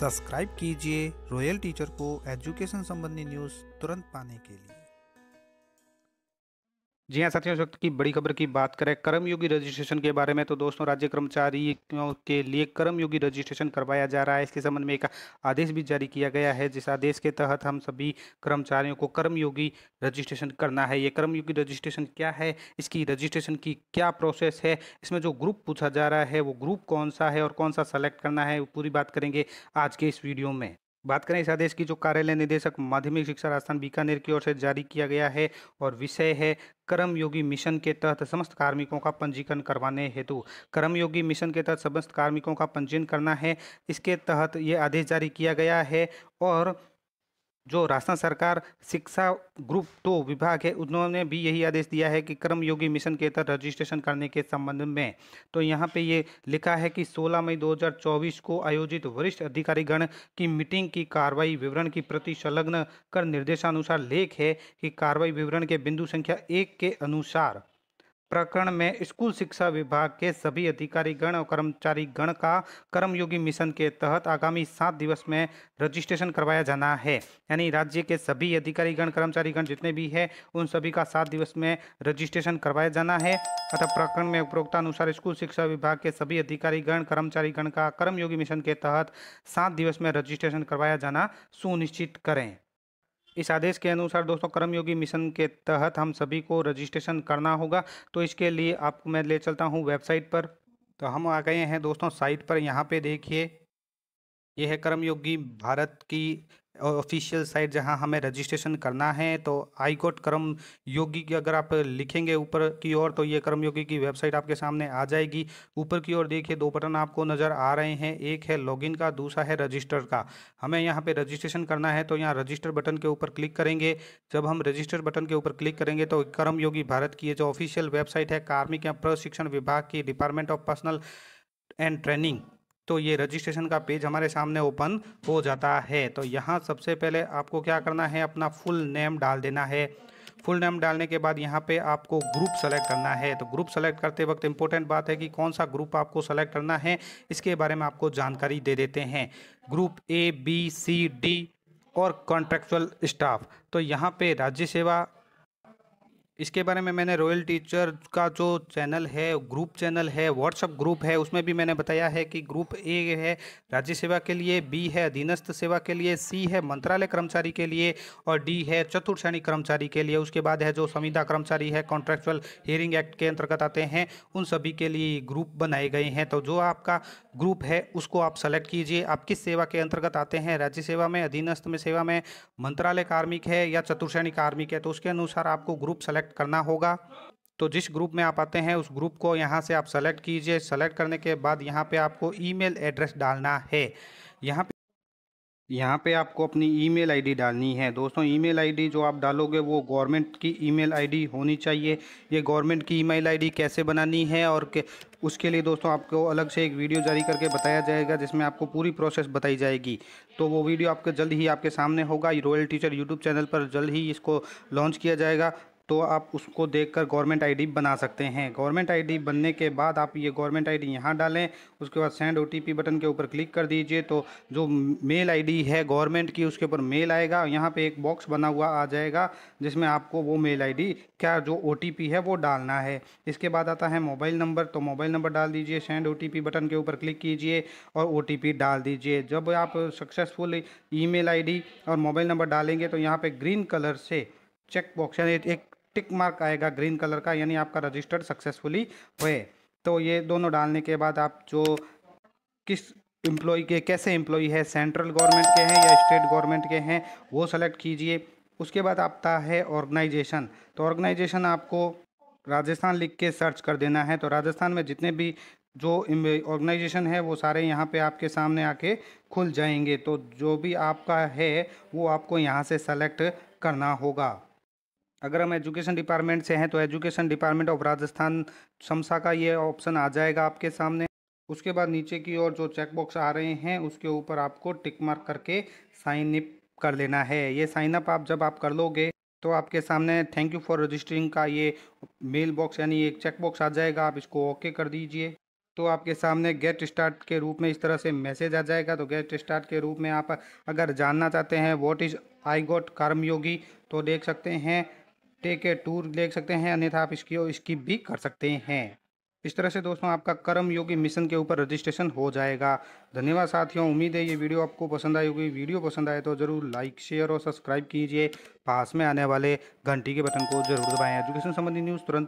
subscribe कीजिए Royal Teacher को education संबंधी न्यूज़ तुरंत पाने के लिए जी हाँ साथियों इस वक्त की बड़ी खबर की बात करें कर्मयोगी रजिस्ट्रेशन के बारे में तो दोस्तों राज्य कर्मचारी के लिए कर्मयोगी रजिस्ट्रेशन करवाया जा रहा है इसके संबंध में एक आदेश भी जारी किया गया है जिस आदेश के तहत हम सभी कर्मचारियों को कर्मयोगी रजिस्ट्रेशन करना है ये कर्मयोगी रजिस्ट्रेशन क्या है इसकी रजिस्ट्रेशन की क्या प्रोसेस है इसमें जो ग्रुप पूछा जा रहा है वो ग्रुप कौन सा है और कौन सा सेलेक्ट करना है वो पूरी बात करेंगे आज के इस वीडियो में बात करें इस आदेश की जो कार्यालय निदेशक माध्यमिक शिक्षा राजस्थान बीकानेर की ओर से जारी किया गया है और विषय है कर्मयोगी मिशन के तहत समस्त कार्मिकों का पंजीकरण करवाने हेतु कर्मयोगी मिशन के तहत समस्त कार्मिकों का पंजीयन करना है इसके तहत ये आदेश जारी किया गया है और जो राजस्थान सरकार शिक्षा ग्रुप टू विभाग है उन्होंने भी यही आदेश दिया है कि कर्म योगी मिशन के तहत रजिस्ट्रेशन करने के संबंध में तो यहाँ पे ये लिखा है कि 16 मई 2024 को आयोजित वरिष्ठ अधिकारीगण की मीटिंग की कार्रवाई विवरण की प्रति संलग्न कर निर्देशानुसार लेख है कि कार्रवाई विवरण के बिंदु संख्या एक के अनुसार प्रकरण में स्कूल शिक्षा विभाग के सभी अधिकारीगण और कर्मचारीगण का कर्मयोगी मिशन के तहत आगामी सात दिवस में रजिस्ट्रेशन करवाया जाना है यानी राज्य के सभी अधिकारीगण कर्मचारीगण जितने भी हैं उन सभी का सात दिवस में रजिस्ट्रेशन करवाया जाना है अतः प्रकरण में अनुसार स्कूल शिक्षा विभाग के सभी अधिकारीगण कर्मचारीगण का कर्मयोगी मिशन के तहत सात दिवस में रजिस्ट्रेशन करवाया जाना सुनिश्चित करें इस आदेश के अनुसार दोस्तों कर्मयोगी मिशन के तहत हम सभी को रजिस्ट्रेशन करना होगा तो इसके लिए आपको मैं ले चलता हूँ वेबसाइट पर तो हम आ गए हैं दोस्तों साइट पर यहाँ पे देखिए यह है कर्मयोगी भारत की ऑफिशियल साइट जहां हमें रजिस्ट्रेशन करना है तो आई गोट कर्म योगी की अगर आप लिखेंगे ऊपर की ओर तो ये कर्म योगी की वेबसाइट आपके सामने आ जाएगी ऊपर की ओर देखिए दो बटन आपको नज़र आ रहे हैं एक है लॉगिन का दूसरा है रजिस्टर का हमें यहाँ पे रजिस्ट्रेशन करना है तो यहाँ रजिस्टर बटन के ऊपर क्लिक करेंगे जब हम रजिस्टर बटन के ऊपर क्लिक करेंगे तो कर्म भारत की जो ऑफिशियल वेबसाइट है कार्मिक या प्रशिक्षण विभाग की department of personal and training तो ये रजिस्ट्रेशन का पेज हमारे सामने ओपन हो जाता है तो यहाँ सबसे पहले आपको क्या करना है अपना फुल नेम डाल देना है फुल नेम डालने के बाद यहाँ पे आपको ग्रुप सेलेक्ट करना है तो ग्रुप सेलेक्ट करते वक्त इंपॉर्टेंट बात है कि कौन सा ग्रुप आपको सेलेक्ट करना है इसके बारे में आपको जानकारी दे देते हैं group A B C D और कॉन्ट्रेक्चुअल स्टाफ तो यहाँ पे राज्य सेवा इसके बारे में मैंने रॉयल टीचर का जो चैनल है ग्रुप चैनल है व्हाट्सअप ग्रुप है उसमें भी मैंने बताया है कि ग्रुप ए है राज्य सेवा के लिए बी है अधीनस्थ सेवा के लिए सी है मंत्रालय कर्मचारी के लिए और डी है चतुर्थ श्रेणी कर्मचारी के लिए उसके बाद है जो संविदा कर्मचारी है कॉन्ट्रेक्चुअल हियरिंग एक्ट के अंतर्गत आते हैं उन सभी के लिए ग्रुप बनाए गए हैं तो जो आपका ग्रुप है उसको आप सेलेक्ट कीजिए आप किस सेवा के अंतर्गत आते हैं राज्य सेवा में अधीनस्थ में सेवा में मंत्रालय कार्मिक है या चतुर्श्रेणी कार्मिक है तो उसके अनुसार आपको ग्रुप सेलेक्ट सेलेक्ट करना होगा तो जिस ग्रुप में आप आते हैं उस ग्रुप को यहाँ से आप सेलेक्ट कीजिए सेलेक्ट करने के बाद यहाँ पे आपको ईमेल एड्रेस डालना है यहाँ पे यहाँ पे आपको अपनी ईमेल आईडी डालनी है दोस्तों ईमेल आईडी जो आप डालोगे वो गवर्नमेंट की ईमेल आईडी होनी चाहिए ये गवर्नमेंट की ईमेल आईडी कैसे बनानी है और के, उसके लिए दोस्तों आपको अलग से एक वीडियो जारी करके बताया जाएगा जिसमें आपको पूरी प्रोसेस बताई जाएगी तो वो वीडियो आपके जल्द ही आपके सामने होगा रॉयल टीचर यूट्यूब चैनल पर जल्द ही इसको लॉन्च किया जाएगा तो आप उसको देखकर गवर्नमेंट आईडी बना सकते हैं गवर्नमेंट आईडी बनने के बाद आप ये गवर्नमेंट आईडी डी यहाँ डालें उसके बाद सेंड ओटीपी बटन के ऊपर क्लिक कर दीजिए तो जो मेल आईडी है गवर्नमेंट की उसके ऊपर मेल आएगा यहाँ पे एक बॉक्स बना हुआ आ जाएगा जिसमें आपको वो मेल आईडी क्या जो ओ है वो डालना है इसके बाद आता है मोबाइल नंबर तो मोबाइल नंबर डाल दीजिए सेंड ओ बटन के ऊपर क्लिक कीजिए और ओ डाल दीजिए जब आप सक्सेसफुल ई मेल और मोबाइल नंबर डालेंगे तो यहाँ पर ग्रीन कलर से चेक बॉक्स यानी एक टिक मार्क आएगा ग्रीन कलर का यानी आपका रजिस्टर सक्सेसफुली हुए तो ये दोनों डालने के बाद आप जो किस एम्प्लॉय के कैसे एम्प्लॉय है सेंट्रल गवर्नमेंट के हैं या स्टेट गवर्नमेंट के हैं वो सेलेक्ट कीजिए उसके बाद आपका है ऑर्गेनाइजेशन तो ऑर्गेनाइजेशन आपको राजस्थान लिख के सर्च कर देना है तो राजस्थान में जितने भी जो ऑर्गेनाइजेशन है वो सारे यहाँ पे आपके सामने आके खुल जाएंगे तो जो भी आपका है वो आपको यहाँ से सेलेक्ट करना होगा अगर हम एजुकेशन डिपार्टमेंट से हैं तो एजुकेशन डिपार्टमेंट ऑफ राजस्थान शमसा का ये ऑप्शन आ जाएगा आपके सामने उसके बाद नीचे की ओर जो चेक बॉक्स आ रहे हैं उसके ऊपर आपको टिक मार्क करके साइन अप कर लेना है ये साइन अप आप जब आप कर लोगे तो आपके सामने थैंक यू फॉर रजिस्टरिंग का ये मेल बॉक्स यानी एक चेक बॉक्स आ जाएगा आप इसको ओके कर दीजिए तो आपके सामने गेट स्टार्ट के रूप में इस तरह से मैसेज आ जाएगा तो गेट स्टार्ट के रूप में आप अगर जानना चाहते हैं वॉट इज़ आई गोट कर्मयोगी तो देख सकते हैं टेक ए टूर ले सकते हैं अन्यथा आप इसकी और इसकी भी कर सकते हैं इस तरह से दोस्तों आपका कर्म योगी मिशन के ऊपर रजिस्ट्रेशन हो जाएगा धन्यवाद साथियों उम्मीद है ये वीडियो आपको पसंद आई होगी वीडियो पसंद आए तो ज़रूर लाइक शेयर और सब्सक्राइब कीजिए पास में आने वाले घंटी के बटन को जरूर दबाएं एजुकेशन संबंधी न्यूज़ तुरंत